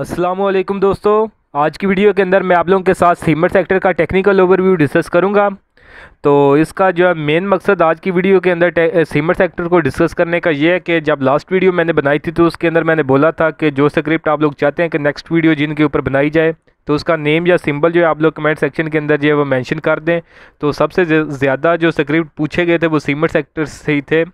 असलम दोस्तों आज की वीडियो के अंदर मैं आप लोगों के साथ सीमेंट सेक्टर का टेक्निकल ओवरव्यू डिस्कस करूंगा तो इसका जो है मेन मकसद आज की वीडियो के अंदर सीमेंट सेक्टर को डिस्कस करने का ये है कि जब लास्ट वीडियो मैंने बनाई थी तो उसके अंदर मैंने बोला था कि जो स्क्रिप्ट आप लोग चाहते हैं कि नेक्स्ट वीडियो जिनके ऊपर बनाई जाए तो उसका नेम या सिंबल जो है आप लोग कमेंट सेक्शन के अंदर जो है वो मेंशन कर दें तो सबसे ज़्यादा जो स्क्रिप्ट पूछे गए थे वो सीमेंट सेक्टर से ही थे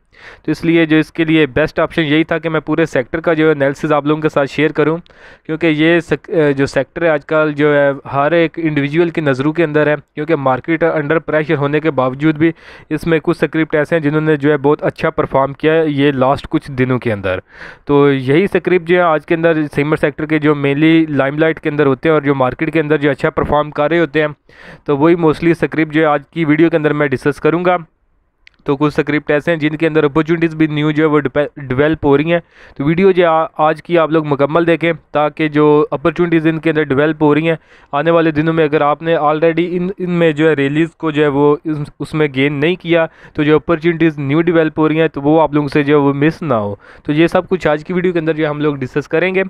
तो इसलिए जो इसके लिए बेस्ट ऑप्शन यही था कि मैं पूरे सेक्टर का जो एनालिसिस आप लोगों के साथ शेयर करूं क्योंकि ये सक, जो सेक्टर है आजकल जो है हर एक इंडिविजुअल की नज़रों के अंदर है क्योंकि मार्केट अंडर प्रेशर होने के बावजूद भी इसमें कुछ स्क्रिप्ट ऐसे हैं जिन्होंने जो है बहुत अच्छा परफॉर्म किया है ये लास्ट कुछ दिनों के अंदर तो यही स्क्रिप्ट जो है आज के अंदर सीमर सेक्टर के जो मेनली लाइमलाइट के अंदर होते हैं और जो मार्केट के अंदर जो अच्छा परफॉर्म कर रहे होते हैं तो वही मोस्टली स्क्रिप्ट जो है आज की वीडियो के अंदर मैं डिस्कस करूँगा तो कुछ स्क्रिप्ट ऐसे हैं जिनके अंदर अपॉर्चुनिटीज़ भी न्यू जो है वो डिवेल्प हो रही हैं तो वीडियो जो आज की आप लोग मुकम्मल देखें ताकि जो अपॉर्चुनिटीज़ इनके अंदर डिवेल्प हो रही हैं आने वाले दिनों में अगर आपने ऑलरेडी इन इनमें जो है रिलीज़ को जो है वो उसमें गेन नहीं किया तो जो अपॉर्चुनिटीज़ न्यू डिवेल्प हो रही हैं तो वो आप लोगों से जो है वो मिस ना हो तो ये सब कुछ आज की वीडियो के अंदर जो हम लोग डिस्कस करेंगे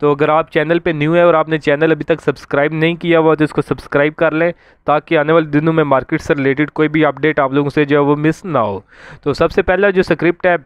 तो अगर आप चैनल पे न्यू है और आपने चैनल अभी तक सब्सक्राइब नहीं किया हुआ तो इसको सब्सक्राइब कर लें ताकि आने वाले दिनों में मार्केट से रिलेटेड कोई भी अपडेट आप लोगों से जो है वो मिस ना हो तो सबसे पहला जो स्क्रिप्ट है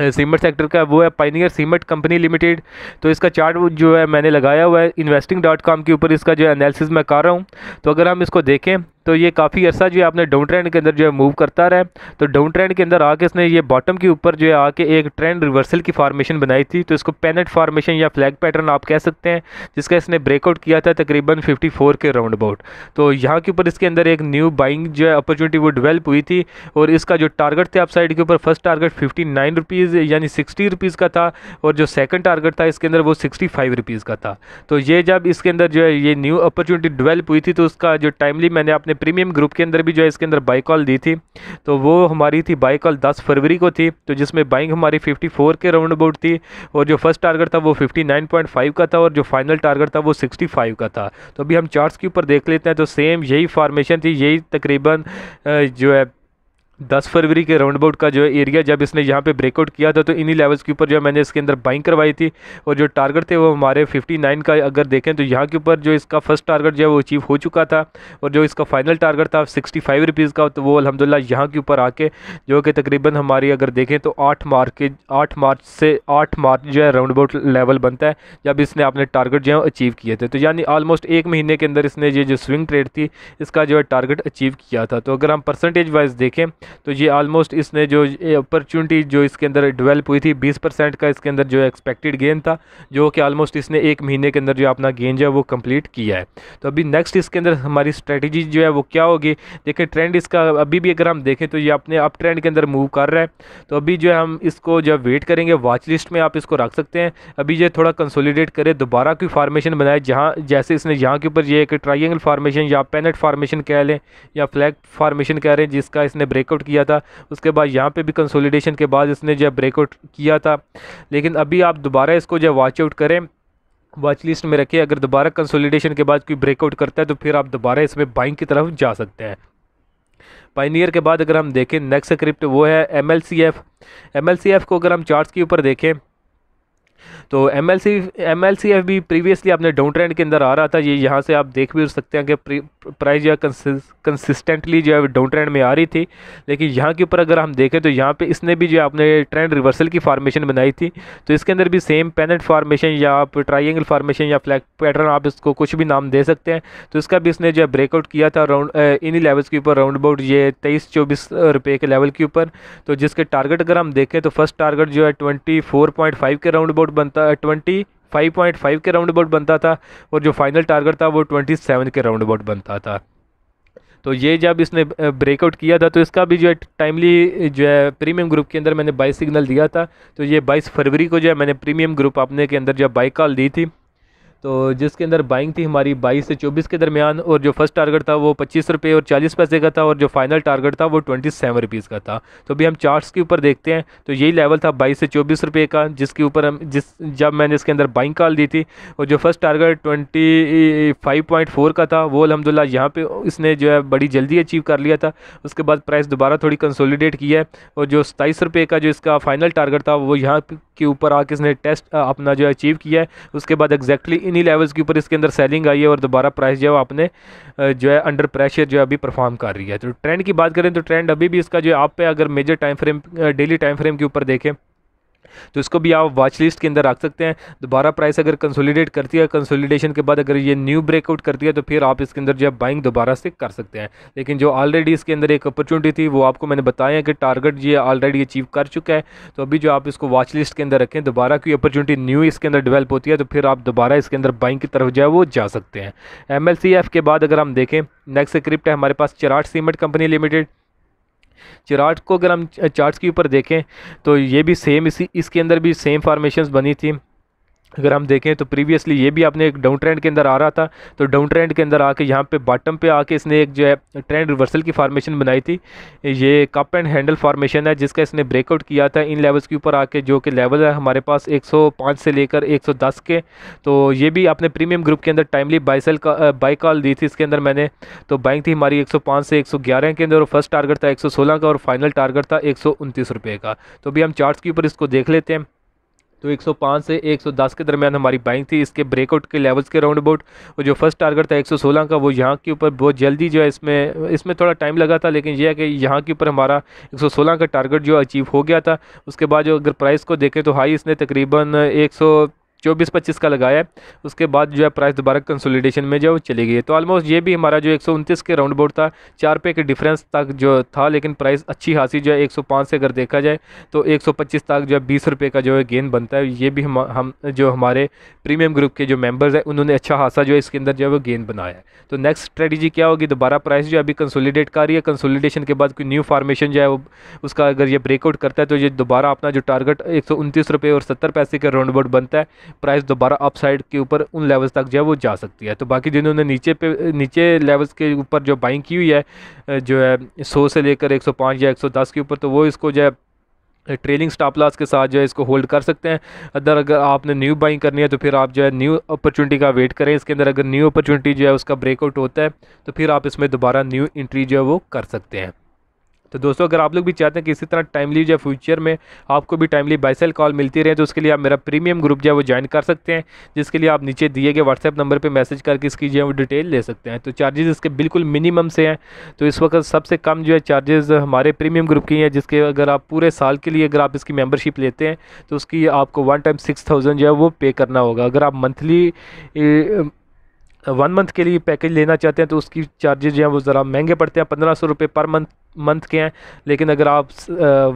सीमेंट सेक्टर का वो है पाइनियर सीमेंट कंपनी लिमिटेड तो इसका चार्ट जो है मैंने लगाया हुआ है इन्वेस्टिंग डॉट कॉम के ऊपर इसका जो है एनालिसिस मैं कर रहा हूँ तो अगर हम इसको देखें तो ये काफ़ी अर्सा जो है आपने डाउन ट्रेंड के अंदर जो है मूव करता रहा तो डाउन ट्रेंड के अंदर आके इसने ये बॉटम के ऊपर जो है आके एक ट्रेंड रिवर्सल की फार्मेशन बनाई थी तो इसको पेनेट फार्मेशन या फ्लैग पैटर्न आप कह सकते हैं जिसका इसने ब्रेकआउट किया था तकरीबन 54 के राउंड अबाउट तो यहाँ के ऊपर इसके अंदर एक न्यू बाइंग जो है अपॉर्चुनिटी वो डिवेल्प हुई थी और इसका जो टारगेट थे आप साइड के ऊपर first target fifty nine rupees rupees यानी सिक्सटी रुपीज़ का था और जो सेकंड टारगेट था इसके अंदर वो सिक्सटी फाइव रुपीज़ का था तो ये जब इसके अंदर जो है ये न्यू अपॉर्चुनिटी डेवलप हुई थी तो उसका जो टाइमली मैंने अपने प्रीमियम ग्रुप के अंदर भी जो है इसके अंदर बाई कॉल दी थी तो वो हमारी थी बाई कॉल दस फरवरी को थी तो जिसमें बाइंग हमारी फिफ्टी फोर के राउंड अबाउट थी और जो फर्स्ट टारगेट था वो फिफ्टी नाइन पॉइंट फाइव का था और जो फाइनल टारगेट था वो सिक्सटी फाइव का था तो अभी हम चार्ट के ऊपर देख लेते हैं तो सेम यही फार्मेशन थी यही तकरीबन जो है दस फरवरी के राउंड अबाउट का जो है एरिया जब इसने यहाँ पे ब्रेकआउट किया था तो इन्हीं लेवल्स के ऊपर जो मैंने इसके अंदर बाइंग करवाई थी और जो टारगेट थे वो हमारे 59 का अगर देखें तो यहाँ के ऊपर जो इसका फर्स्ट टारगेट जो है वो अचीव हो चुका था और जो इसका फाइनल टारगेट था सिक्सटी फाइव रुपीज़ का तो वो अलहमदिल्ला यहाँ के ऊपर आके जो कि तकरीबन हमारी अगर देखें तो आठ मार्च के आठ मार्च से आठ मार्च जो है राउंड अबाउट लेवल बनता है जब इसने अपने टारगेट जो है अचीव किए थे तो यानी ऑलमोस्ट एक महीने के अंदर इसने ये जो स्विंग ट्रेड थी इसका जो है टारगेट अचीव किया था तो अगर हम परसेंटेज वाइज देखें तो ये ऑलमोस्ट इसने जो अपॉर्चुनिटी जो इसके अंदर डेवलप हुई थी बीस परसेंट का इसके अंदर जो एक्सपेक्टेड गेन था जो कि ऑलमोस्ट इसने एक महीने के अंदर जो अपना गेन जो है वो कंप्लीट किया है तो अभी नेक्स्ट इसके अंदर हमारी स्ट्रेटजी जो है वो क्या होगी देखिए ट्रेंड इसका अभी भी अगर हम देखें तो ये अपने अप ट्रेंड के अंदर मूव कर रहा है तो अभी जो है हम इसको जब वेट करेंगे वॉच लिस्ट में आप इसको रख सकते हैं अभी जो थोड़ा कंसोलीडेट करें दोबारा की फार्मेशन बनाए जहाँ जैसे इसने यहाँ के ऊपर ये एक ट्राइंगल फार्मेशन या पेनट फार्मेशन कह लें या फ्लैग फार्मेशन कह रहे हैं जिसका इसने ब्रेकआउट ब्रेकआउट किया था उसके बाद यहाँ पे भी कंसोलिडेशन के बाद इसने जो ब्रेकआउट किया था लेकिन अभी आप दोबारा इसको जो वॉच आउट करें वॉच लिस्ट में रखें अगर दोबारा कंसोलिडेशन के बाद कोई ब्रेकआउट करता है तो फिर आप दोबारा इसमें बाइंग की तरफ जा सकते हैं पाइनियर के बाद अगर हम देखें नेक्स्ट क्रिप्ट वो है M L C F M L C F को अगर हम चार्ट के ऊपर देखें तो M L C M L C F भी प्रीवियसली आपने डाउन ट्रेंड के अंदर आ रहा था ये यहाँ से आप देख भी सकते हैं कि प्राइस जो है कंसिस्टेंटली जो है डाउन ट्रेंड में आ रही थी लेकिन यहाँ के ऊपर अगर हम देखें तो यहाँ पे इसने भी जो आपने ट्रेंड रिवर्सल की फार्मेशन बनाई थी तो इसके अंदर भी सेम पेनेट फार्मेशन या आप ट्राइंगल फार्मेशन या फ्लैग पैटर्न आप इसको कुछ भी नाम दे सकते हैं तो इसका भी इसने जो है ब्रेकआउट किया था राउंड इन्हीं लेवल्स के ऊपर राउंड अबाउट ये तेईस चौबीस रुपये के लेवल के ऊपर तो जिसके टारगेट अगर हम देखें तो फर्स्ट टारगेट जो है ट्वेंटी के राउंड अबाउट बनता बनता ट्वेंटी फाइव पॉइंट फाइव के राउंड अबाउट बनता था और जो फाइनल टारगेट था वो ट्वेंटी सेवन के राउंड अबाउट बनता था तो ये जब इसने ब्रेकआउट किया था तो इसका भी जो है टाइमली जो है प्रीमियम ग्रुप के अंदर मैंने बाई सिग्नल दिया था तो ये 22 फरवरी को जो है मैंने प्रीमियम ग्रुप अपने के अंदर जो बाई कॉल दी थी तो जिसके अंदर बाइंग थी हमारी बाईस से चौबीस के दरमियान और जो फर्स्ट टारगेट था वो पच्चीस रुपये और चालीस पैसे का था और जो फाइनल टारगेट था वो ट्वेंटी सेवन रुपीज़ का था तो अभी हम चार्ट्स के ऊपर देखते हैं तो यही लेवल था बाईस से चौबीस रुपये का जिसके ऊपर हम जिस जब मैंने इसके अंदर बाइंग कॉल दी थी और जो first target twenty five point four का था वो अलहमदिल्ला यहाँ पर इसने जो है बड़ी जल्दी अचीव कर लिया था उसके बाद प्राइस दोबारा थोड़ी कंसोलीडेट की है और जो सताईस रुपये का जो इसका फाइनल टारगेट था वो यहाँ के ऊपर आके इसने टेस्ट अपना जो अचीव किया है उसके बाद एग्जैक्टली इन्हीं लेवल्स के ऊपर इसके अंदर सेलिंग आई है और दोबारा प्राइस जो है आपने जो है अंडर प्रेशर जो है अभी परफॉर्म कर रही है तो ट्रेंड की बात करें तो ट्रेंड अभी भी इसका जो है आप पे अगर major time frame daily time frame के ऊपर देखें तो इसको भी आप वॉच लिस्ट के अंदर रख सकते हैं दोबारा प्राइस अगर कंसोलिडेट करती है कंसोलिडेशन के बाद अगर ये न्यू ब्रेकआउट करती है तो फिर आप इसके अंदर जो है बाइंग दोबारा से कर सकते हैं लेकिन जो ऑलरेडी इसके अंदर एक अपॉर्चुनिटी थी वो आपको मैंने बताया कि टारगेट ये ऑलरेडी अचीव कर चुका है तो अभी जो आप इसको वॉच लिस्ट के अंदर रखें दोबारा की अपॉर्चुनिटी न्यू इसके अंदर डेवलप होती है तो फिर आप दोबारा इसके अंदर बाइंग की तरफ जो है वो जा सकते हैं एम के बाद अगर हम देखें नेक्स्ट स्क्रिप्ट है हमारे पास Cherat Cement Company Limited Cherat को अगर हम चार्ट्स के ऊपर देखें तो ये भी सेम इसी इसके अंदर भी सेम फार्मेशन बनी थी अगर हम देखें तो प्रीवियसली ये भी आपने एक डाउन ट्रेंड के अंदर आ रहा था तो डाउन ट्रेंड के अंदर आके यहाँ पे बॉटम पे आके इसने एक जो है ट्रेंड रिवर्सल की फार्मेशन बनाई थी ये कप एंड हैंडल फार्मेशन है जिसका इसने ब्रेकआउट किया था इन लेवल्स के ऊपर आके जो कि लेवल है हमारे पास 105 से लेकर 110 के तो ये भी आपने प्रीमियम ग्रुप के अंदर टाइमली बाईसेल का बाई कॉल दी थी इसके अंदर मैंने तो बाइक थी हमारी एक से एक के अंदर और फर्स्ट टारगेट था एक का और फाइनल टारगेट था एक का तो अभी हम चार्ट के ऊपर इसको देख लेते हैं तो 105 से 110 के दरमियान हमारी बाइंग थी इसके ब्रेकआउट के लेवल्स के राउंड अबाउट और जो फर्स्ट टारगेट था 116 का वो यहाँ के ऊपर बहुत जल्दी जो है इसमें इसमें थोड़ा टाइम लगा था लेकिन यह है कि यहाँ के ऊपर हमारा 116 का टारगेट जो अचीव हो गया था उसके बाद जो अगर प्राइस को देखें तो हाई इसने तकरीबन एक चौबीस पच्चीस का लगाया उसके बाद जो है प्राइस दोबारा कंसोलिडेशन में जो चली गई तो ऑलमोस्ट ये भी हमारा जो एक के राउंड बोर्ड था चार रुपये के डिफरेंस तक जो था लेकिन प्राइस अच्छी खासी जो है एक से अगर देखा जाए तो एक तक जो है बीस रुपये का जो है गेन बनता है ये भी हम हम जो हमारे प्रीमियम ग्रुप के जो मेम्बर्स हैं उन्होंने अच्छा खासा जो है इसके अंदर जो है वो गेंद बनाया है तो नेक्स्ट स्ट्रेटेजी क्या होगी दोबारा प्राइस जो अभी कंसोलिडेट कर रही है कंसोलिडेशन के बाद कोई न्यू फार्मेशन जो है वो उसका अगर ये ब्रेकआउट करता है तो ये दोबारा अपना जो टारगेट एक सौ और सत्तर पैसे का राउंड बोर्ड बनता है प्राइस दोबारा अपसाइड के ऊपर उन लेवल्स तक जो है वो जा सकती है तो बाकी जिन्होंने नीचे पे नीचे लेवल्स के ऊपर जो बाइंग की हुई है जो है सौ से लेकर एक सौ पाँच या एक सौ दस के ऊपर तो वो इसको जो है ट्रेलिंग स्टॉप लॉस के साथ जो है इसको होल्ड कर सकते हैं अदर अगर आपने न्यू बाइंग करनी है तो फिर आप जो है न्यू अपॉर्चुनिटी का वेट करें इसके अंदर अगर न्यू अपॉर्चुनिटी जो है उसका ब्रेकआउट होता है तो फिर आप इसमें दोबारा न्यू एंट्री जो है वो कर सकते हैं तो दोस्तों अगर आप लोग भी चाहते हैं कि इसी तरह टाइमली जो फ्यूचर में आपको भी टाइमली बाइसल कॉल मिलती रहे तो उसके लिए आप मेरा प्रीमियम ग्रुप जो है वो ज्वाइन कर सकते हैं जिसके लिए आप नीचे दिए गए व्हाट्सएप नंबर पर मैसेज करके इसकी जो है वो डिटेल ले सकते हैं तो चार्जेज़ इसके बिल्कुल मिनिमम से हैं तो इस वक्त सबसे कम जो है चार्जेज़ हमारे प्रीमियम ग्रुप की हैं जिसके अगर आप पूरे साल के लिए अगर आप इसकी मेम्बरशिप लेते हैं तो उसकी आपको वन टाइम सिक्स थाउजेंड जो है वो पे करना होगा अगर आप मंथली वन मंथ के लिए पैकेज लेना चाहते हैं तो उसकी चार्जेज जो हैं वो ज़रा महंगे पड़ते हैं पंद्रह सौ रुपये पर मंथ मंथ के हैं लेकिन अगर आप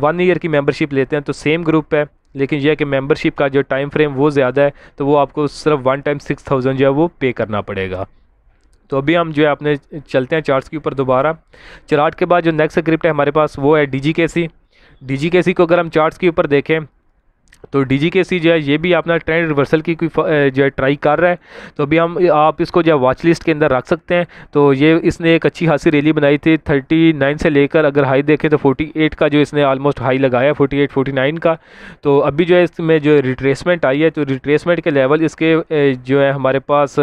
वन uh, ईयर की मेंबरशिप लेते हैं तो सेम ग्रुप है लेकिन यह कि मेंबरशिप का जो टाइम फ्रेम वो ज़्यादा है तो वो आपको सिर्फ वन टाइम सिक्स थाउजेंड जो है वो पे करना पड़ेगा तो अभी हम जो है अपने चलते हैं चार्ट्स के ऊपर दोबारा चार्ट के बाद जो नेक्स्ट स्क्रिप्ट है हमारे पास वो है डी जी के सी डी जी के सी को अगर हम चार्ट्स के ऊपर देखें तो डी के सी जो है ये भी अपना ट्रेंड रिवर्सल की जो है ट्राई कर रहा है तो अभी हम आप इसको जो है वॉच लिस्ट के अंदर रख सकते हैं तो ये इसने एक अच्छी खासी रैली बनाई थी थर्टी नाइन से लेकर अगर हाई देखें तो 48 एट का जो इसने आलमोस्ट हाई लगाया फोर्टी एट फोर्टी नाइन का तो अभी जो है इसमें जो रिट्रेसमेंट आई है तो रिट्रेसमेंट के लेवल इसके जो है हमारे पास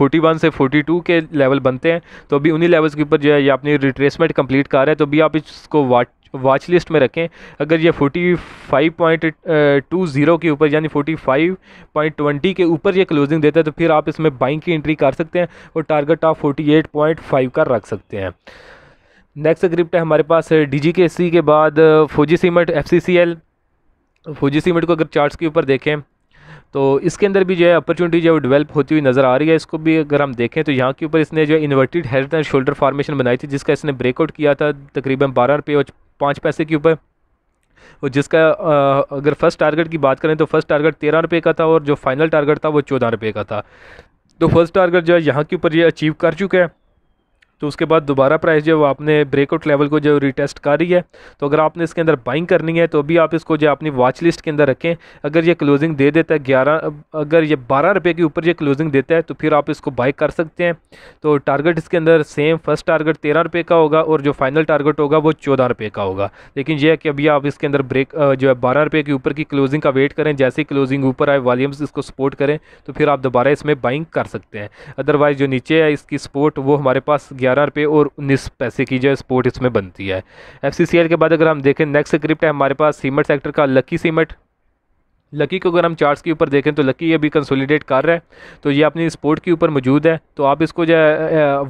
41 से 42 के लेवल बनते हैं तो अभी उन्हीं लेवल्स के ऊपर जो है ये अपनी रिट्रेसमेंट कंप्लीट कर रहा है तो अभी आप इसको वाट वॉच लिस्ट में रखें अगर ये 45.20 के ऊपर यानी 45.20 के ऊपर ये क्लोजिंग देता है तो फिर आप इसमें बाइंग की एंट्री कर सकते हैं और टारगेट आप 48.5 का रख सकते हैं नेक्स्ट स्क्रिप्ट है हमारे पास डी के सी के बाद Fauji Cement F C C L Fauji Cement को अगर चार्ट्स के ऊपर देखें तो इसके अंदर भी जो है अपॉर्चुनिटी जो है डेवलप होती हुई नज़र आ रही है इसको भी अगर हम देखें तो यहाँ के ऊपर इसने जो है inverted head and shoulder formation बनाई थी जिसका इसने ब्रेकआउट किया था तकरीबन बारह रुपये और पाँच पैसे के ऊपर और जिसका अगर फर्स्ट टारगेट की बात करें तो फर्स्ट टारगेट तेरह रुपये का था और जो फाइनल टारगेट था वो चौदह रुपये का था तो फर्स्ट टारगेट जो है यहाँ के ऊपर ये अचीव कर चुका है तो उसके बाद दोबारा प्राइस जो आपने ब्रेकआउट लेवल को जो रिटेस्ट कर रही है तो अगर आपने इसके अंदर बाइंग करनी है तो अभी आप इसको जो अपनी वॉच लिस्ट के अंदर रखें अगर ये क्लोजिंग दे देता है ग्यारह अगर ये बारह रुपये के ऊपर ये क्लोजिंग देता है तो फिर आप इसको बाई कर सकते हैं तो टारगेट इसके अंदर सेम फर्स्ट टारगेट तेरह रुपये का होगा और जो फाइनल टारगेट होगा वो चौदह रुपये का होगा लेकिन यह है कि अभी आप इसके अंदर ब्रेक जो है बारह रुपये के ऊपर की क्लोजिंग का वेट करें जैसे ही क्लोजिंग ऊपर आए वॉल्यूम्स इसको सपोर्ट करें तो फिर आप दोबारा इसमें बाइंग कर सकते हैं अदरवाइज़ जो नीचे है इसकी सपोर्ट वो हमारे पास ग्यारह रुपये और उन्नीस पैसे की जो है स्पोर्ट इसमें बनती है एफ के बाद अगर हम देखें नेक्स्ट स्क्रिप्ट है हमारे पास सीमेंट सेक्टर का लकी सीमेंट लकी को अगर हम चार्ट्स के ऊपर देखें तो लकी अभी कंसोलिडेट कर रहा है तो ये अपनी स्पोर्ट के ऊपर मौजूद है तो आप इसको जो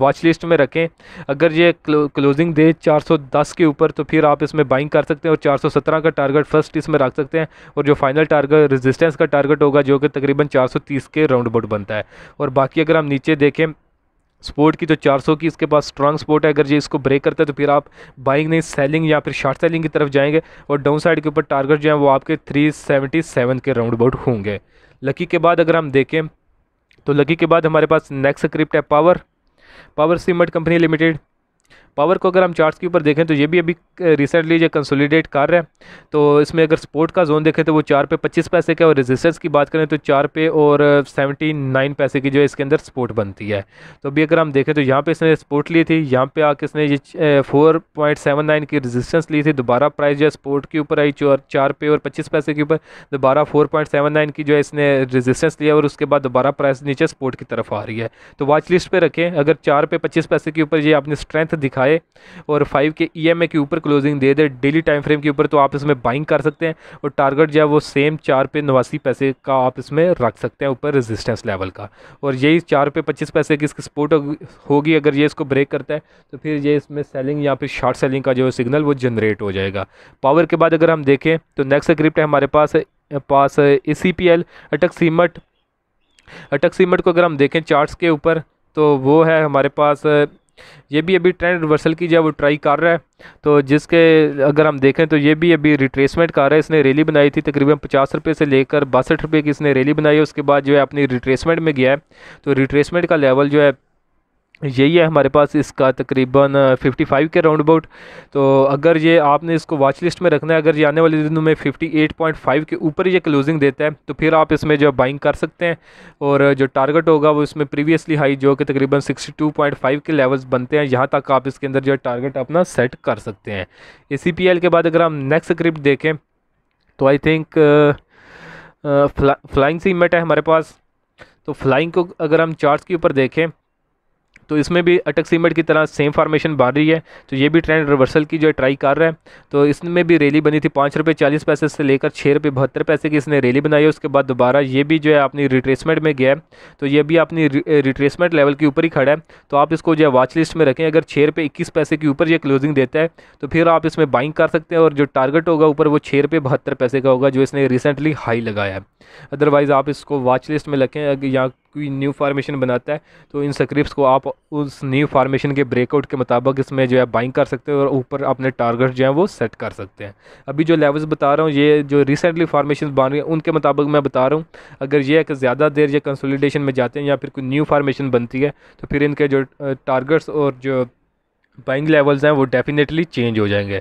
वॉच लिस्ट में रखें अगर ये क्लोजिंग दे 410 के ऊपर तो फिर आप इसमें बाइंग कर सकते हैं और 417 का टारगेट फर्स्ट इसमें रख सकते हैं और जो फाइनल टारगेट रेजिस्टेंस का टारगेट होगा जो कि तकरीबन चार के राउंड बोर्ड बनता है और बाकी अगर हम नीचे देखें स्पोर्ट की जो 400 की इसके पास स्ट्रांग स्पोर्ट है अगर ये इसको ब्रेक करता है तो फिर आप बाइंग नहीं सेलिंग या फिर शॉर्ट सेलिंग की तरफ जाएंगे और डाउन साइड के ऊपर टारगेट जो है वो आपके 377 के राउंड अबाउट होंगे लकी के बाद अगर हम देखें तो लकी के बाद हमारे पास नेक्स्ट स्क्रिप्ट है Power Power Cement Company Limited Power को अगर हम चार्ट्स के ऊपर देखें तो ये भी अभी रिसेंटली जो कंसोलिडेट कर रहा है तो इसमें अगर सपोर्ट का जोन देखें तो वो चार पे पच्चीस पैसे का और रेजिस्टेंस की बात करें तो चार पे और सेवेंटी नाइन पैसे की जो है इसके अंदर सपोर्ट बनती है तो अभी अगर हम देखें तो यहाँ पे इसने सपोर्ट ली थी यहाँ पे आके इसने ये फोर पॉइंट सेवन नाइन की रजिस्टेंस ली थी दोबारा प्राइस जो है स्पोर्ट के ऊपर आई और चार पे और पच्चीस पैसे के ऊपर दोबारा फोर पॉइंट सेवन नाइन की जो है इसने रजिस्टेंस लिया और उसके बाद दोबारा प्राइस नीचे स्पोर्ट की तरफ आ रही है तो वॉच लिस्ट पर रखें अगर चार पे पच्चीस पैसे के ऊपर ये आपने स्ट्रेंथ दिखाए और फाइव के ई e के ऊपर क्लोजिंग दे दे डेली टाइम फ्रेम के ऊपर तो आप इसमें बाइंग कर सकते हैं और टारगेट जो है वो सेम चार पे नवासी पैसे का आप इसमें रख सकते हैं ऊपर रेजिस्टेंस लेवल का और यही चार पे पच्चीस पैसे की इसकी सपोर्ट होगी अगर ये इसको ब्रेक करता है तो फिर ये इसमें सेलिंग या फिर शॉर्ट सेलिंग का जो सिग्नल वो जनरेट हो जाएगा पावर के बाद अगर हम देखें तो नेक्स्ट स्क्रिप्ट है हमारे पास पास ए सी पी एल अटक सीमट अटक सीमट को अगर हम देखें चार्ट्स के ऊपर तो वो है हमारे पास ये भी अभी ट्रेंड रिवर्सल की जो वो ट्राई कर रहा है तो जिसके अगर हम देखें तो ये भी अभी रिट्रेसमेंट कर रहा है इसने रैली बनाई थी तकरीबन पचास रुपये से लेकर बासठ रुपये की इसने रैली बनाई है उसके बाद जो है अपनी रिट्रेसमेंट में गया है तो रिट्रेसमेंट का लेवल जो है यही है हमारे पास इसका तकरीबन 55 के राउंड अबाउट तो अगर ये आपने इसको वॉच लिस्ट में रखना है अगर ये आने वाले दिनों में 58.5 के ऊपर ये क्लोजिंग देता है तो फिर आप इसमें जो बाइंग कर सकते हैं और जो टारगेट होगा वो इसमें प्रीवियसली हाई जो कि तकरीबन 62.5 के लेवल्स बनते हैं यहाँ तक आप इसके अंदर जो टारगेट अपना सेट कर सकते हैं ए के बाद अगर हम नेक्स्ट स्क्रिप्ट देखें तो आई थिंक फ्लाइंग सीमेंट है हमारे पास तो फ्लाइंग को अगर हम चार्ट्स के ऊपर देखें तो इसमें भी अटक सीमेंट की तरह सेम फार्मेशन बन रही है तो ये भी ट्रेंड रिवर्सल की जो है ट्राई कर रहा है तो इसमें भी रैली बनी थी पाँच रुपये चालीस पैसे से लेकर छः रुपये बहत्तर पैसे की इसने रैली बनाई है उसके बाद दोबारा ये भी जो है अपनी रिट्रेसमेंट में गया है तो ये भी अपनी रिट्रेसमेंट लेवल के ऊपर ही खड़ा है तो आप इसको जो है वाच लिस्ट में रखें अगर छः रुपये इक्कीस पैसे के ऊपर ये क्लोजिंग देता है तो फिर आप इसमें बाइंग कर सकते हैं और जो टारगेट होगा ऊपर वो छः रुपये बहत्तर पैसे का होगा जो इसने रिसेंटली हाई लगाया है अदरवाइज़ आप इसको वाच लिस्ट में रखें या कोई न्यू फार्मेशन बनाता है तो इन सक्रिप्स को आप उस न्यू फार्मेशन के ब्रेकआउट के मुताबिक इसमें जो है बाइंग कर सकते हैं और ऊपर अपने टारगेट जो है वो सेट कर सकते हैं अभी जो लेवल्स बता रहा हूँ ये जो रिसेंटली फार्मेशन बन रही है उनके मुताबिक मैं बता रहा हूँ अगर ये है कि ज़्यादा देर या कंसोलिडेशन में जाते हैं या फिर कोई न्यू फार्मेशन बनती है तो फिर इनके जो टारगेट्स और जो बाइंग लेवल्स हैं वो डेफिनेटली चेंज हो जाएंगे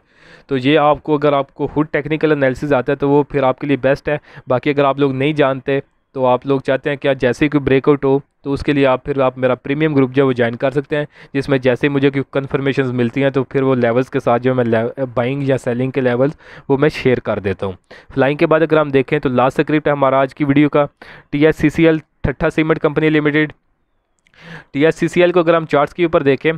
तो ये आपको अगर आपको हुड टेक्निकल एनालिसिस आता है तो वो फिर आपके लिए बेस्ट है बाकी अगर आप लोग नहीं जानते तो आप लोग चाहते हैं कि जैसे ही कोई ब्रेकआउट हो तो उसके लिए आप फिर आप मेरा प्रीमियम ग्रुप जो है वो ज्वाइन कर सकते हैं जिसमें जैसे मुझे कन्फर्मेशन मिलती हैं तो फिर वो लेवल्स के साथ जो मैं बाइंग या सेलिंग के लेवल्स वो मैं शेयर कर देता हूँ फ्लाइंग के बाद अगर हम देखें तो लास्ट स्क्रिप्ट है हमारा आज की वीडियो का T S C C L Thatta Cement Company Limited T S C C L को अगर हम चार्ट के ऊपर देखें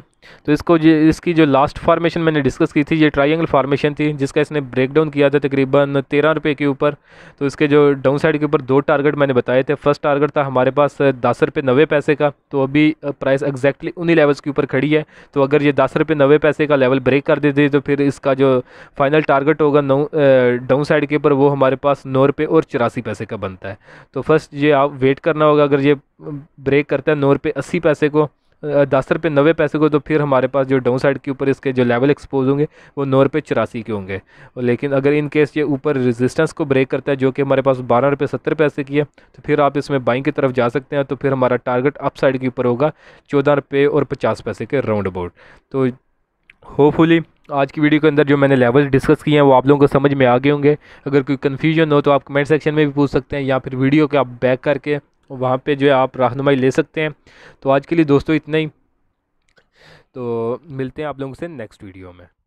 तो इसको जो इसकी जो लास्ट फार्मेशन मैंने डिस्कस की थी ये ट्रायंगल फार्मेशन थी जिसका इसने ब्रेक डाउन किया था तकरीबन तेरह रुपये के ऊपर तो इसके जो डाउन साइड के ऊपर दो टारगेट मैंने बताए थे फर्स्ट टारगेट था हमारे पास दस रुपये नब्बे पैसे का तो अभी प्राइस एग्जैक्टली उन्हीं लेवल्स के ऊपर खड़ी है तो अगर ये दस रुपये नवे पैसे का लेवल ब्रेक कर देती तो फिर इसका जो फाइनल टारगेट होगा नौ डाउन साइड के ऊपर वो हमारे पास नौ रुपये और चौरासी पैसे का बनता है तो फर्स्ट ये आप वेट करना होगा अगर ये ब्रेक करता है नौ रुपये अस्सी पैसे को दस रुपये नब्बे पैसे को तो फिर हमारे पास जो डाउन साइड के ऊपर इसके जो लेवल एक्सपोज होंगे वो नौ रुपये चौरासी के होंगे लेकिन अगर इन केस ये ऊपर रेजिस्टेंस को ब्रेक करता है जो कि हमारे पास बारह रुपये सत्तर पैसे की है तो फिर आप इसमें बाइंग की तरफ जा सकते हैं तो फिर हमारा टारगेट अप साइड के ऊपर होगा चौदह रुपये और पचास पैसे के राउंड अबाउट तो होपफुली आज की वीडियो के अंदर जो मैंने लेवल डिस्कस किए हैं वो आप लोगों को समझ में आ गए होंगे अगर कोई कन्फ्यूजन हो तो आप कमेंट सेक्शन में भी पूछ सकते हैं या फिर वीडियो के आप बैक करके वहाँ पर जो है आप रहनुमाई ले सकते हैं तो आज के लिए दोस्तों इतना ही तो मिलते हैं आप लोगों से नेक्स्ट वीडियो में